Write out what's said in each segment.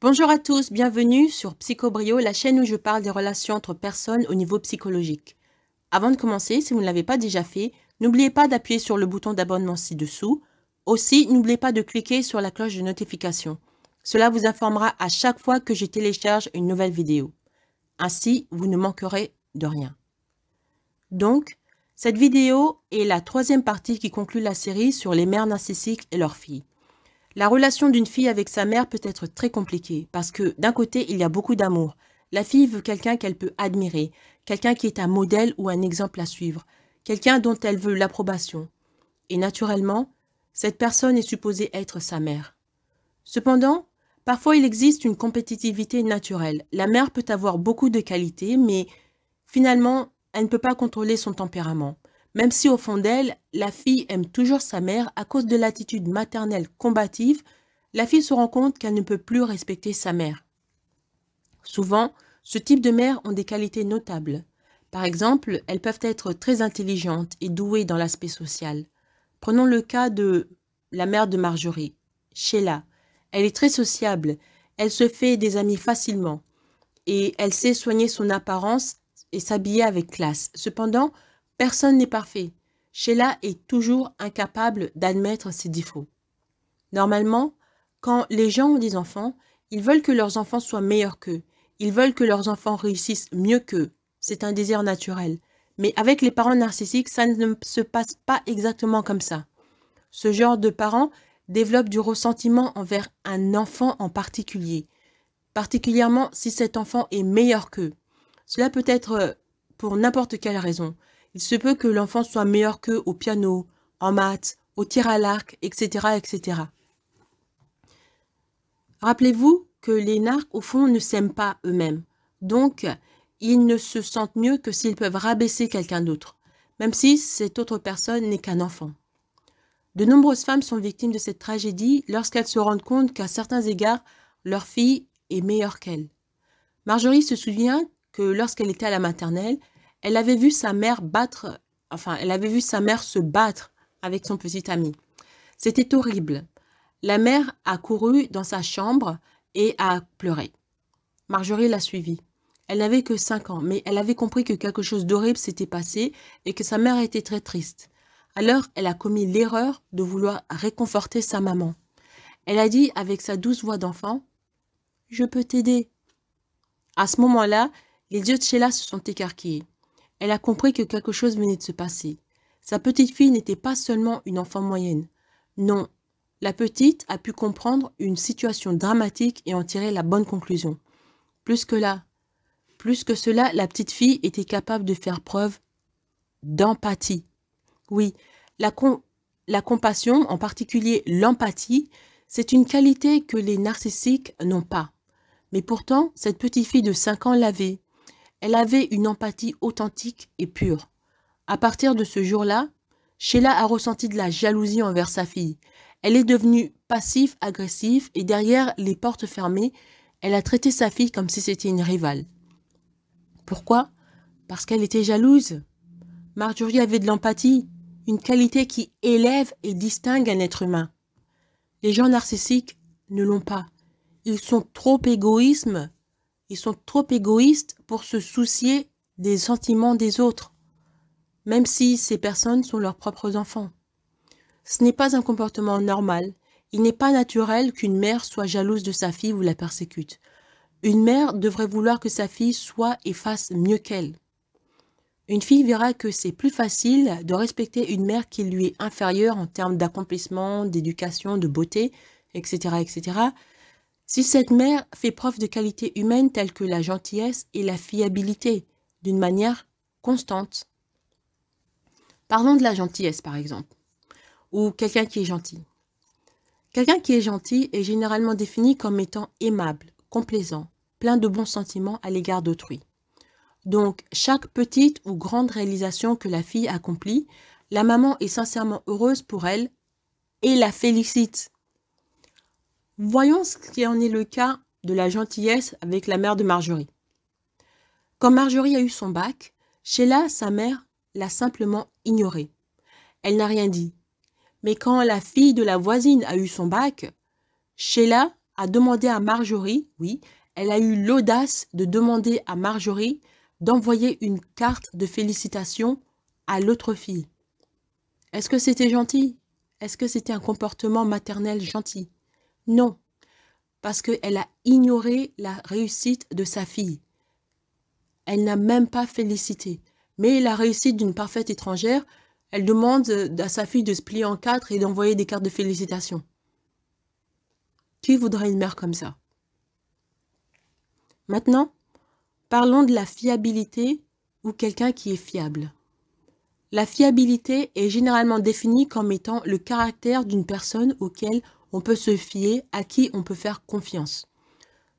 Bonjour à tous, bienvenue sur Psychobrio, la chaîne où je parle des relations entre personnes au niveau psychologique. Avant de commencer, si vous ne l'avez pas déjà fait, n'oubliez pas d'appuyer sur le bouton d'abonnement ci-dessous. Aussi, n'oubliez pas de cliquer sur la cloche de notification. Cela vous informera à chaque fois que je télécharge une nouvelle vidéo. Ainsi, vous ne manquerez de rien. Donc, cette vidéo est la troisième partie qui conclut la série sur les mères narcissiques et leurs filles. La relation d'une fille avec sa mère peut être très compliquée parce que d'un côté, il y a beaucoup d'amour. La fille veut quelqu'un qu'elle peut admirer, quelqu'un qui est un modèle ou un exemple à suivre, quelqu'un dont elle veut l'approbation. Et naturellement, cette personne est supposée être sa mère. Cependant, parfois il existe une compétitivité naturelle. La mère peut avoir beaucoup de qualités, mais finalement, elle ne peut pas contrôler son tempérament. Même si au fond d'elle, la fille aime toujours sa mère à cause de l'attitude maternelle combative, la fille se rend compte qu'elle ne peut plus respecter sa mère. Souvent, ce type de mère ont des qualités notables. Par exemple, elles peuvent être très intelligentes et douées dans l'aspect social. Prenons le cas de la mère de Marjorie, Sheila. Elle est très sociable, elle se fait des amis facilement et elle sait soigner son apparence et s'habiller avec classe. Cependant, Personne n'est parfait. Sheila est toujours incapable d'admettre ses défauts. Normalement, quand les gens ont des enfants, ils veulent que leurs enfants soient meilleurs qu'eux. Ils veulent que leurs enfants réussissent mieux qu'eux. C'est un désir naturel. Mais avec les parents narcissiques, ça ne se passe pas exactement comme ça. Ce genre de parents développe du ressentiment envers un enfant en particulier, particulièrement si cet enfant est meilleur qu'eux. Cela peut être pour n'importe quelle raison. Il se peut que l'enfant soit meilleur qu'eux au piano, en maths, au tir à l'arc, etc. etc. Rappelez-vous que les narcs, au fond, ne s'aiment pas eux-mêmes. Donc, ils ne se sentent mieux que s'ils peuvent rabaisser quelqu'un d'autre, même si cette autre personne n'est qu'un enfant. De nombreuses femmes sont victimes de cette tragédie lorsqu'elles se rendent compte qu'à certains égards, leur fille est meilleure qu'elle. Marjorie se souvient que lorsqu'elle était à la maternelle, elle avait vu sa mère battre, enfin, elle avait vu sa mère se battre avec son petit ami. C'était horrible. La mère a couru dans sa chambre et a pleuré. Marjorie l'a suivie. Elle n'avait que 5 ans, mais elle avait compris que quelque chose d'horrible s'était passé et que sa mère était très triste. Alors, elle a commis l'erreur de vouloir réconforter sa maman. Elle a dit avec sa douce voix d'enfant Je peux t'aider. À ce moment-là, les yeux de Sheila se sont écarquillés. Elle a compris que quelque chose venait de se passer. Sa petite fille n'était pas seulement une enfant moyenne. Non, la petite a pu comprendre une situation dramatique et en tirer la bonne conclusion. Plus que là, plus que cela, la petite fille était capable de faire preuve d'empathie. Oui, la, la compassion, en particulier l'empathie, c'est une qualité que les narcissiques n'ont pas. Mais pourtant, cette petite fille de 5 ans l'avait. Elle avait une empathie authentique et pure. À partir de ce jour-là, Sheila a ressenti de la jalousie envers sa fille. Elle est devenue passive, agressive et derrière les portes fermées, elle a traité sa fille comme si c'était une rivale. Pourquoi Parce qu'elle était jalouse. Marjorie avait de l'empathie, une qualité qui élève et distingue un être humain. Les gens narcissiques ne l'ont pas. Ils sont trop égoïsmes ils sont trop égoïstes pour se soucier des sentiments des autres, même si ces personnes sont leurs propres enfants. Ce n'est pas un comportement normal. Il n'est pas naturel qu'une mère soit jalouse de sa fille ou la persécute. Une mère devrait vouloir que sa fille soit et fasse mieux qu'elle. Une fille verra que c'est plus facile de respecter une mère qui lui est inférieure en termes d'accomplissement, d'éducation, de beauté, etc., etc., si cette mère fait preuve de qualités humaines telles que la gentillesse et la fiabilité, d'une manière constante. Parlons de la gentillesse, par exemple, ou quelqu'un qui est gentil. Quelqu'un qui est gentil est généralement défini comme étant aimable, complaisant, plein de bons sentiments à l'égard d'autrui. Donc, chaque petite ou grande réalisation que la fille accomplit, la maman est sincèrement heureuse pour elle et la félicite. Voyons ce qui en est le cas de la gentillesse avec la mère de Marjorie. Quand Marjorie a eu son bac, Sheila, sa mère, l'a simplement ignorée. Elle n'a rien dit. Mais quand la fille de la voisine a eu son bac, Sheila a demandé à Marjorie, oui, elle a eu l'audace de demander à Marjorie d'envoyer une carte de félicitations à l'autre fille. Est-ce que c'était gentil Est-ce que c'était un comportement maternel gentil non, parce qu'elle a ignoré la réussite de sa fille. Elle n'a même pas félicité. Mais la réussite d'une parfaite étrangère, elle demande euh, à sa fille de se plier en quatre et d'envoyer des cartes de félicitations. Qui voudrait une mère comme ça Maintenant, parlons de la fiabilité ou quelqu'un qui est fiable. La fiabilité est généralement définie comme étant le caractère d'une personne auquel on peut se fier, à qui on peut faire confiance.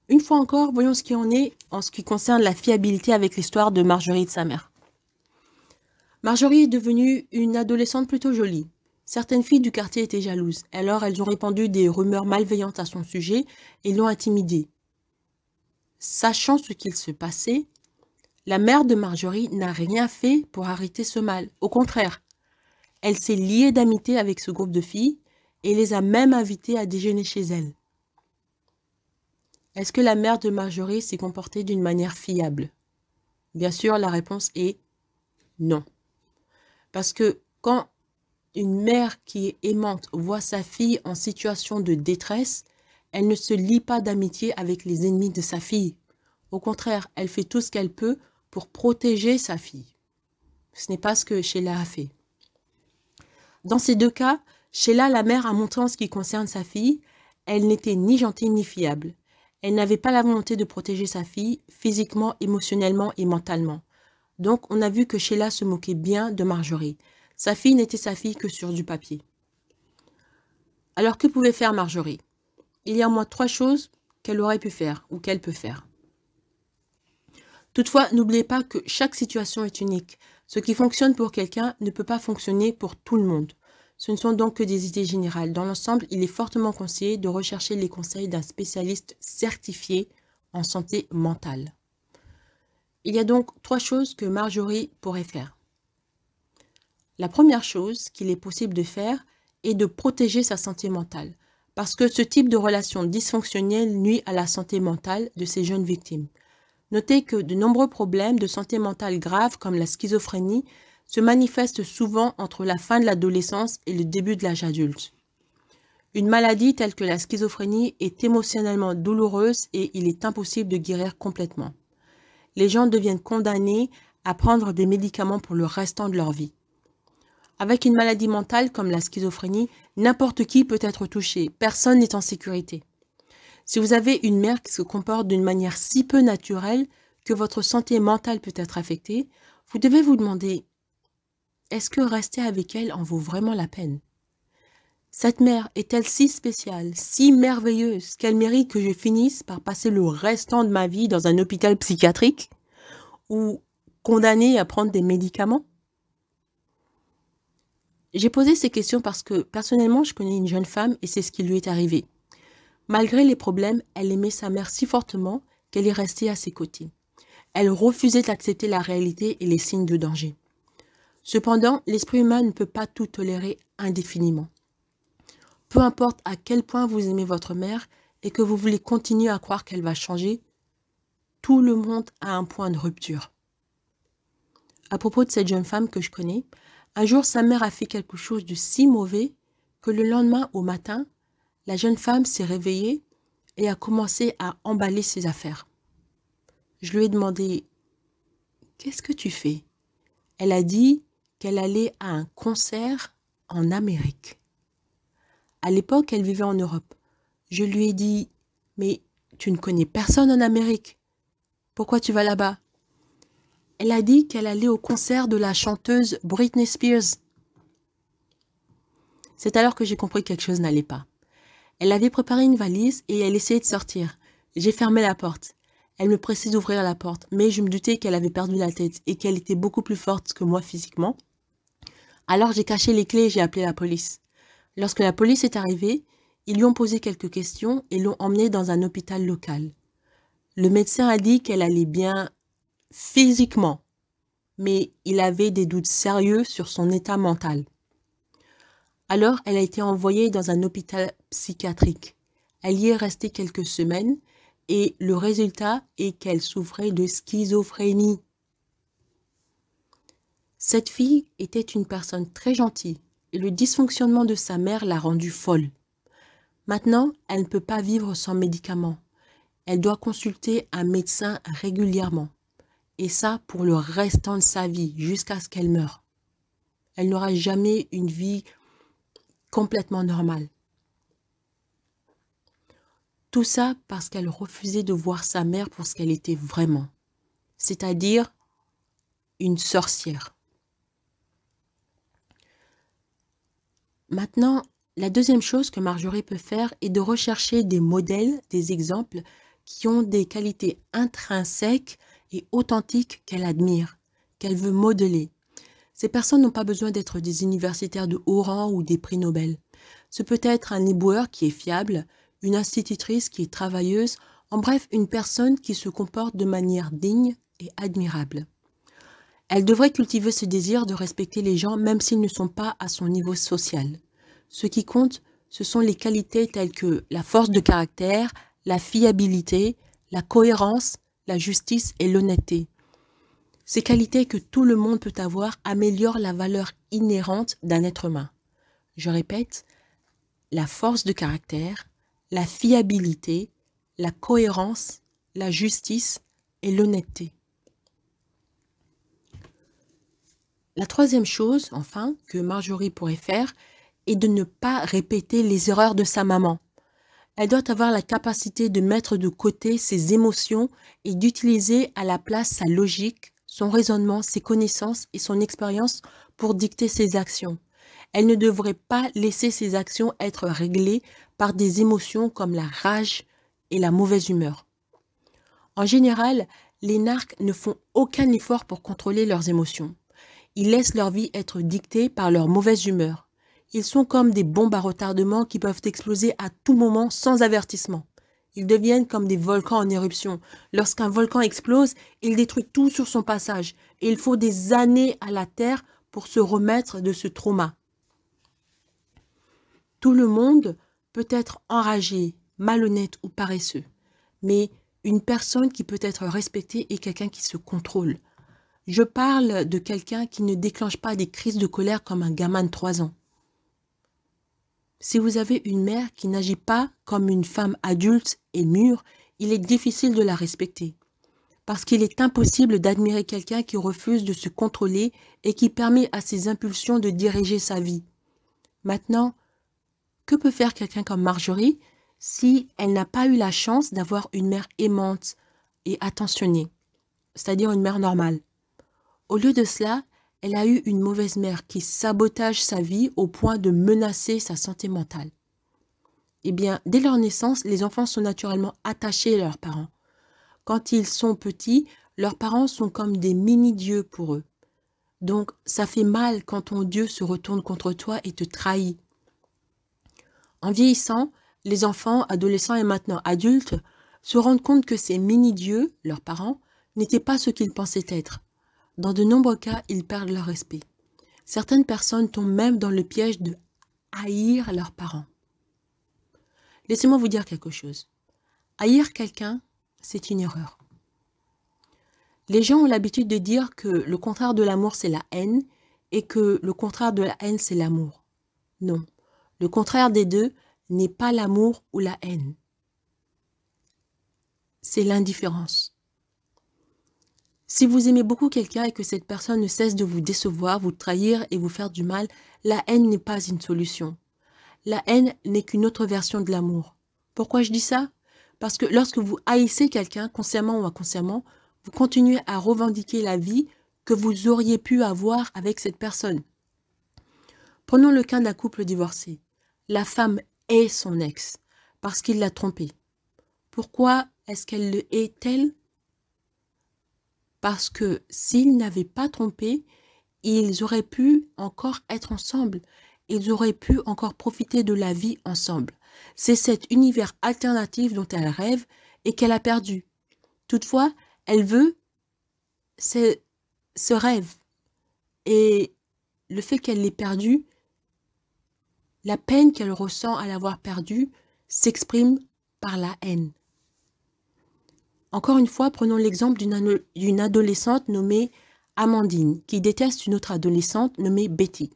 Une fois encore, voyons ce qui en est en ce qui concerne la fiabilité avec l'histoire de Marjorie et de sa mère. Marjorie est devenue une adolescente plutôt jolie. Certaines filles du quartier étaient jalouses, alors elles ont répandu des rumeurs malveillantes à son sujet et l'ont intimidée. Sachant ce qu'il se passait, la mère de Marjorie n'a rien fait pour arrêter ce mal. Au contraire, elle s'est liée d'amitié avec ce groupe de filles et les a même invités à déjeuner chez elle. Est-ce que la mère de Marjorie s'est comportée d'une manière fiable Bien sûr, la réponse est non. Parce que quand une mère qui est aimante voit sa fille en situation de détresse, elle ne se lie pas d'amitié avec les ennemis de sa fille. Au contraire, elle fait tout ce qu'elle peut pour protéger sa fille. Ce n'est pas ce que Sheila a fait. Dans ces deux cas, Sheila, la mère, a montré en ce qui concerne sa fille, elle n'était ni gentille ni fiable. Elle n'avait pas la volonté de protéger sa fille, physiquement, émotionnellement et mentalement. Donc, on a vu que Sheila se moquait bien de Marjorie. Sa fille n'était sa fille que sur du papier. Alors, que pouvait faire Marjorie Il y a au moins trois choses qu'elle aurait pu faire ou qu'elle peut faire. Toutefois, n'oubliez pas que chaque situation est unique. Ce qui fonctionne pour quelqu'un ne peut pas fonctionner pour tout le monde. Ce ne sont donc que des idées générales. Dans l'ensemble, il est fortement conseillé de rechercher les conseils d'un spécialiste certifié en santé mentale. Il y a donc trois choses que Marjorie pourrait faire. La première chose qu'il est possible de faire est de protéger sa santé mentale, parce que ce type de relation dysfonctionnelle nuit à la santé mentale de ces jeunes victimes. Notez que de nombreux problèmes de santé mentale graves comme la schizophrénie se manifeste souvent entre la fin de l'adolescence et le début de l'âge adulte. Une maladie telle que la schizophrénie est émotionnellement douloureuse et il est impossible de guérir complètement. Les gens deviennent condamnés à prendre des médicaments pour le restant de leur vie. Avec une maladie mentale comme la schizophrénie, n'importe qui peut être touché, personne n'est en sécurité. Si vous avez une mère qui se comporte d'une manière si peu naturelle que votre santé mentale peut être affectée, vous devez vous demander est-ce que rester avec elle en vaut vraiment la peine Cette mère est-elle si spéciale, si merveilleuse, qu'elle mérite que je finisse par passer le restant de ma vie dans un hôpital psychiatrique ou condamnée à prendre des médicaments J'ai posé ces questions parce que personnellement, je connais une jeune femme et c'est ce qui lui est arrivé. Malgré les problèmes, elle aimait sa mère si fortement qu'elle est restée à ses côtés. Elle refusait d'accepter la réalité et les signes de danger. Cependant, l'esprit humain ne peut pas tout tolérer indéfiniment. Peu importe à quel point vous aimez votre mère et que vous voulez continuer à croire qu'elle va changer, tout le monde a un point de rupture. À propos de cette jeune femme que je connais, un jour sa mère a fait quelque chose de si mauvais que le lendemain au matin, la jeune femme s'est réveillée et a commencé à emballer ses affaires. Je lui ai demandé Qu'est-ce que tu fais Elle a dit qu'elle allait à un concert en Amérique. À l'époque, elle vivait en Europe. Je lui ai dit Mais tu ne connais personne en Amérique. Pourquoi tu vas là-bas Elle a dit qu'elle allait au concert de la chanteuse Britney Spears. C'est alors que j'ai compris que quelque chose n'allait pas. Elle avait préparé une valise et elle essayait de sortir. J'ai fermé la porte. Elle me pressait d'ouvrir la porte, mais je me doutais qu'elle avait perdu la tête et qu'elle était beaucoup plus forte que moi physiquement alors j'ai caché les clés et j'ai appelé la police. Lorsque la police est arrivée, ils lui ont posé quelques questions et l'ont emmenée dans un hôpital local. Le médecin a dit qu'elle allait bien physiquement, mais il avait des doutes sérieux sur son état mental. Alors elle a été envoyée dans un hôpital psychiatrique. Elle y est restée quelques semaines et le résultat est qu'elle souffrait de schizophrénie. Cette fille était une personne très gentille et le dysfonctionnement de sa mère l'a rendue folle. Maintenant, elle ne peut pas vivre sans médicaments. Elle doit consulter un médecin régulièrement. Et ça pour le restant de sa vie, jusqu'à ce qu'elle meure. Elle n'aura jamais une vie complètement normale. Tout ça parce qu'elle refusait de voir sa mère pour ce qu'elle était vraiment, c'est-à-dire une sorcière. Maintenant, la deuxième chose que Marjorie peut faire est de rechercher des modèles, des exemples qui ont des qualités intrinsèques et authentiques qu'elle admire, qu'elle veut modeler. Ces personnes n'ont pas besoin d'être des universitaires de haut rang ou des prix Nobel. Ce peut être un éboueur qui est fiable, une institutrice qui est travailleuse, en bref une personne qui se comporte de manière digne et admirable. Elle devrait cultiver ce désir de respecter les gens même s'ils ne sont pas à son niveau social. Ce qui compte, ce sont les qualités telles que la force de caractère, la fiabilité, la cohérence, la justice et l'honnêteté. Ces qualités que tout le monde peut avoir améliorent la valeur inhérente d'un être humain. Je répète, la force de caractère, la fiabilité, la cohérence, la justice et l'honnêteté. La troisième chose, enfin, que Marjorie pourrait faire, est de ne pas répéter les erreurs de sa maman. Elle doit avoir la capacité de mettre de côté ses émotions et d'utiliser à la place sa logique, son raisonnement, ses connaissances et son expérience pour dicter ses actions. Elle ne devrait pas laisser ses actions être réglées par des émotions comme la rage et la mauvaise humeur. En général, les narcs ne font aucun effort pour contrôler leurs émotions. Ils laissent leur vie être dictée par leur mauvaise humeur. Ils sont comme des bombes à retardement qui peuvent exploser à tout moment sans avertissement. Ils deviennent comme des volcans en éruption. Lorsqu'un volcan explose, il détruit tout sur son passage et il faut des années à la Terre pour se remettre de ce trauma. Tout le monde peut être enragé, malhonnête ou paresseux, mais une personne qui peut être respectée est quelqu'un qui se contrôle, je parle de quelqu'un qui ne déclenche pas des crises de colère comme un gamin de 3 ans. Si vous avez une mère qui n'agit pas comme une femme adulte et mûre, il est difficile de la respecter. Parce qu'il est impossible d'admirer quelqu'un qui refuse de se contrôler et qui permet à ses impulsions de diriger sa vie. Maintenant, que peut faire quelqu'un comme Marjorie si elle n'a pas eu la chance d'avoir une mère aimante et attentionnée, c'est-à-dire une mère normale au lieu de cela, elle a eu une mauvaise mère qui sabotage sa vie au point de menacer sa santé mentale. Eh bien, dès leur naissance, les enfants sont naturellement attachés à leurs parents. Quand ils sont petits, leurs parents sont comme des mini-dieux pour eux. Donc, ça fait mal quand ton Dieu se retourne contre toi et te trahit. En vieillissant, les enfants, adolescents et maintenant adultes, se rendent compte que ces mini-dieux, leurs parents, n'étaient pas ce qu'ils pensaient être. Dans de nombreux cas, ils perdent leur respect. Certaines personnes tombent même dans le piège de haïr leurs parents. Laissez-moi vous dire quelque chose. Haïr quelqu'un, c'est une erreur. Les gens ont l'habitude de dire que le contraire de l'amour, c'est la haine, et que le contraire de la haine, c'est l'amour. Non, le contraire des deux n'est pas l'amour ou la haine. C'est l'indifférence. Si vous aimez beaucoup quelqu'un et que cette personne ne cesse de vous décevoir, vous trahir et vous faire du mal, la haine n'est pas une solution. La haine n'est qu'une autre version de l'amour. Pourquoi je dis ça Parce que lorsque vous haïssez quelqu'un, consciemment ou inconsciemment, vous continuez à revendiquer la vie que vous auriez pu avoir avec cette personne. Prenons le cas d'un couple divorcé. La femme hait son ex parce qu'il l'a trompée. Pourquoi est-ce qu'elle le hait-elle parce que s'ils n'avaient pas trompé, ils auraient pu encore être ensemble, ils auraient pu encore profiter de la vie ensemble. C'est cet univers alternatif dont elle rêve et qu'elle a perdu. Toutefois, elle veut ce, ce rêve. Et le fait qu'elle l'ait perdu, la peine qu'elle ressent à l'avoir perdu, s'exprime par la haine. Encore une fois, prenons l'exemple d'une adolescente nommée Amandine, qui déteste une autre adolescente nommée Betty,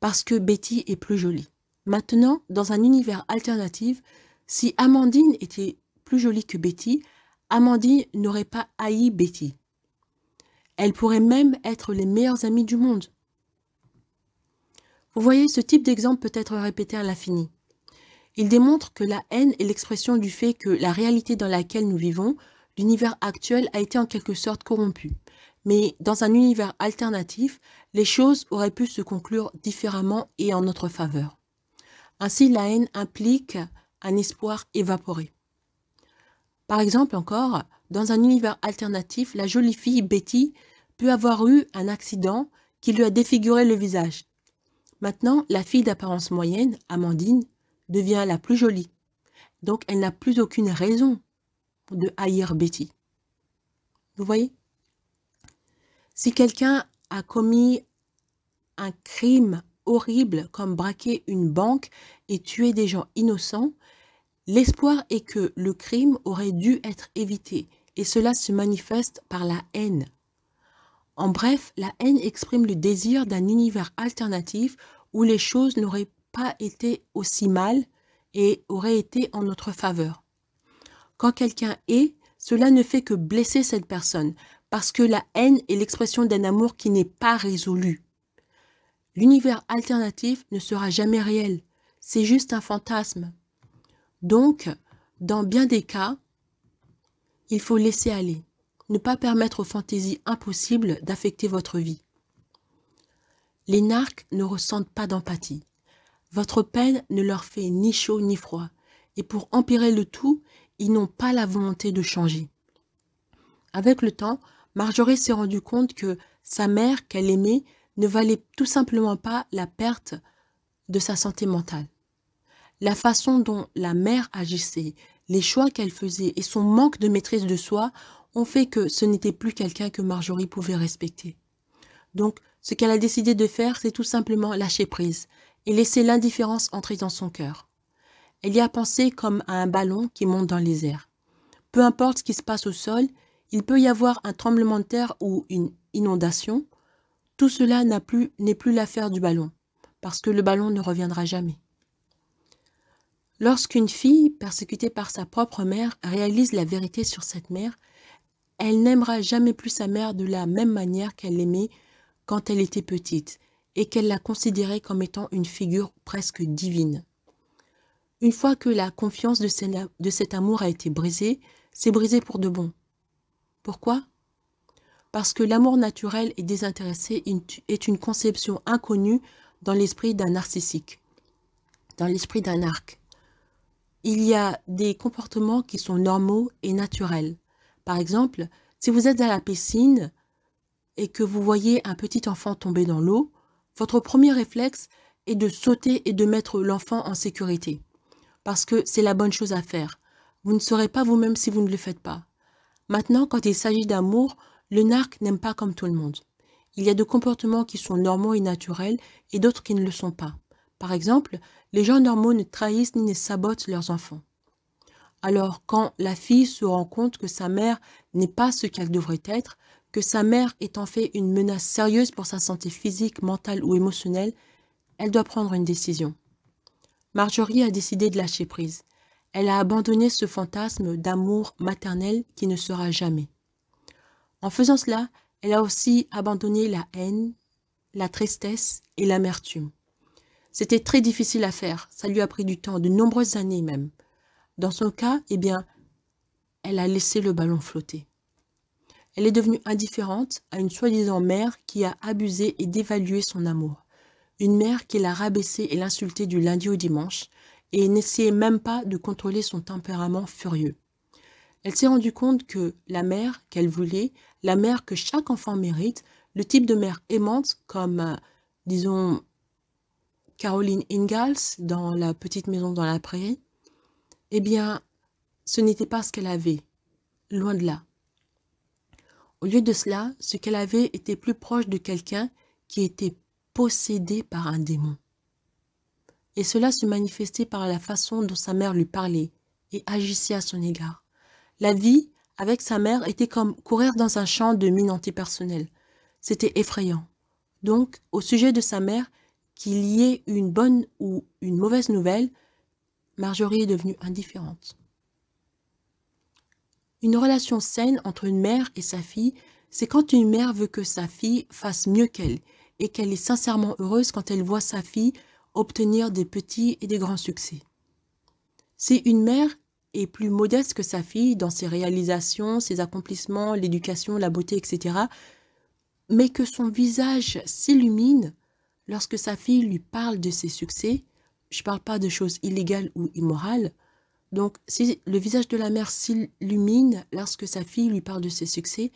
parce que Betty est plus jolie. Maintenant, dans un univers alternatif, si Amandine était plus jolie que Betty, Amandine n'aurait pas haï Betty. Elle pourrait même être les meilleures amies du monde. Vous voyez, ce type d'exemple peut être répété à l'infini. Il démontre que la haine est l'expression du fait que la réalité dans laquelle nous vivons, l'univers actuel, a été en quelque sorte corrompu. Mais dans un univers alternatif, les choses auraient pu se conclure différemment et en notre faveur. Ainsi, la haine implique un espoir évaporé. Par exemple encore, dans un univers alternatif, la jolie fille Betty peut avoir eu un accident qui lui a défiguré le visage. Maintenant, la fille d'apparence moyenne, Amandine, devient la plus jolie. Donc, elle n'a plus aucune raison de haïr Betty. Vous voyez Si quelqu'un a commis un crime horrible comme braquer une banque et tuer des gens innocents, l'espoir est que le crime aurait dû être évité et cela se manifeste par la haine. En bref, la haine exprime le désir d'un univers alternatif où les choses n'auraient pas été aussi mal et aurait été en notre faveur. Quand quelqu'un est, cela ne fait que blesser cette personne, parce que la haine est l'expression d'un amour qui n'est pas résolu. L'univers alternatif ne sera jamais réel, c'est juste un fantasme. Donc, dans bien des cas, il faut laisser aller, ne pas permettre aux fantaisies impossibles d'affecter votre vie. Les narcs ne ressentent pas d'empathie. Votre peine ne leur fait ni chaud ni froid, et pour empirer le tout, ils n'ont pas la volonté de changer. Avec le temps, Marjorie s'est rendue compte que sa mère, qu'elle aimait, ne valait tout simplement pas la perte de sa santé mentale. La façon dont la mère agissait, les choix qu'elle faisait et son manque de maîtrise de soi ont fait que ce n'était plus quelqu'un que Marjorie pouvait respecter. Donc, ce qu'elle a décidé de faire, c'est tout simplement lâcher prise et laisser l'indifférence entrer dans son cœur. Elle y a pensé comme à un ballon qui monte dans les airs. Peu importe ce qui se passe au sol, il peut y avoir un tremblement de terre ou une inondation, tout cela n'est plus, plus l'affaire du ballon, parce que le ballon ne reviendra jamais. Lorsqu'une fille, persécutée par sa propre mère, réalise la vérité sur cette mère, elle n'aimera jamais plus sa mère de la même manière qu'elle l'aimait quand elle était petite, et qu'elle la considérait comme étant une figure presque divine. Une fois que la confiance de, cet amour a été brisée, c'est brisé pour de bon. Pourquoi Parce que l'amour naturel et désintéressé est une conception inconnue dans l'esprit d'un narcissique, dans l'esprit d'un arc. Il y a des comportements qui sont normaux et naturels. Par exemple, si vous êtes à la piscine et que vous voyez un petit enfant tomber dans l'eau, votre premier réflexe est de sauter et de mettre l'enfant en sécurité. Parce que c'est la bonne chose à faire. Vous ne serez pas vous-même si vous ne le faites pas. Maintenant, quand il s'agit d'amour, le narc n'aime pas comme tout le monde. Il y a des comportements qui sont normaux et naturels et d'autres qui ne le sont pas. Par exemple, les gens normaux ne trahissent ni ne sabotent leurs enfants. Alors, quand la fille se rend compte que sa mère n'est pas ce qu'elle devrait être, que sa mère étant fait une menace sérieuse pour sa santé physique, mentale ou émotionnelle, elle doit prendre une décision. Marjorie a décidé de lâcher prise. Elle a abandonné ce fantasme d'amour maternel qui ne sera jamais. En faisant cela, elle a aussi abandonné la haine, la tristesse et l'amertume. C'était très difficile à faire, ça lui a pris du temps, de nombreuses années même. Dans son cas, eh bien, elle a laissé le ballon flotter. Elle est devenue indifférente à une soi-disant mère qui a abusé et dévalué son amour. Une mère qui l'a rabaissé et l'insultée du lundi au dimanche et n'essayait même pas de contrôler son tempérament furieux. Elle s'est rendue compte que la mère qu'elle voulait, la mère que chaque enfant mérite, le type de mère aimante comme, euh, disons, Caroline Ingalls dans La petite maison dans la prairie, eh bien, ce n'était pas ce qu'elle avait, loin de là. Au lieu de cela, ce qu'elle avait était plus proche de quelqu'un qui était possédé par un démon. Et cela se manifestait par la façon dont sa mère lui parlait et agissait à son égard. La vie avec sa mère était comme courir dans un champ de mines antipersonnelles. C'était effrayant. Donc, au sujet de sa mère, qu'il y ait une bonne ou une mauvaise nouvelle, Marjorie est devenue indifférente. Une relation saine entre une mère et sa fille, c'est quand une mère veut que sa fille fasse mieux qu'elle et qu'elle est sincèrement heureuse quand elle voit sa fille obtenir des petits et des grands succès. Si une mère est plus modeste que sa fille dans ses réalisations, ses accomplissements, l'éducation, la beauté, etc., mais que son visage s'illumine lorsque sa fille lui parle de ses succès, je ne parle pas de choses illégales ou immorales, donc, si le visage de la mère s'illumine lorsque sa fille lui parle de ses succès,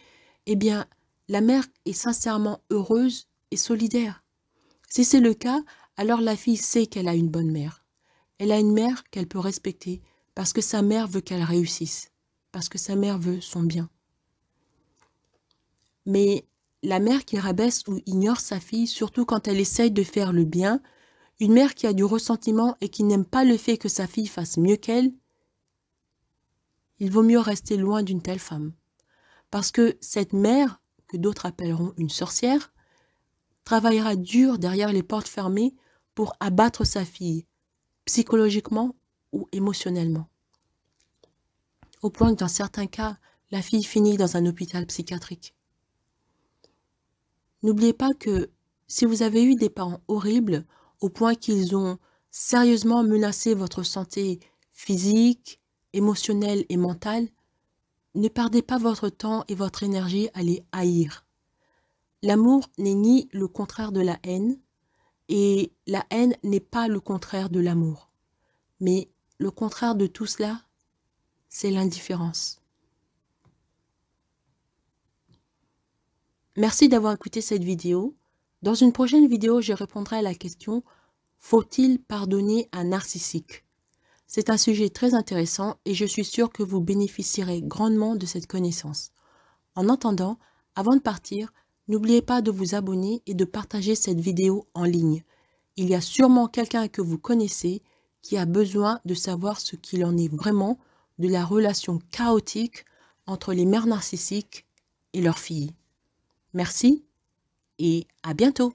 eh bien, la mère est sincèrement heureuse et solidaire. Si c'est le cas, alors la fille sait qu'elle a une bonne mère. Elle a une mère qu'elle peut respecter parce que sa mère veut qu'elle réussisse, parce que sa mère veut son bien. Mais la mère qui rabaisse ou ignore sa fille, surtout quand elle essaye de faire le bien, une mère qui a du ressentiment et qui n'aime pas le fait que sa fille fasse mieux qu'elle, il vaut mieux rester loin d'une telle femme. Parce que cette mère, que d'autres appelleront une sorcière, travaillera dur derrière les portes fermées pour abattre sa fille, psychologiquement ou émotionnellement. Au point que dans certains cas, la fille finit dans un hôpital psychiatrique. N'oubliez pas que si vous avez eu des parents horribles, au point qu'ils ont sérieusement menacé votre santé physique, émotionnel et mental, ne perdez pas votre temps et votre énergie à les haïr. L'amour n'est ni le contraire de la haine, et la haine n'est pas le contraire de l'amour. Mais le contraire de tout cela, c'est l'indifférence. Merci d'avoir écouté cette vidéo. Dans une prochaine vidéo, je répondrai à la question « Faut-il pardonner un narcissique ?» C'est un sujet très intéressant et je suis sûre que vous bénéficierez grandement de cette connaissance. En attendant, avant de partir, n'oubliez pas de vous abonner et de partager cette vidéo en ligne. Il y a sûrement quelqu'un que vous connaissez qui a besoin de savoir ce qu'il en est vraiment de la relation chaotique entre les mères narcissiques et leurs filles. Merci et à bientôt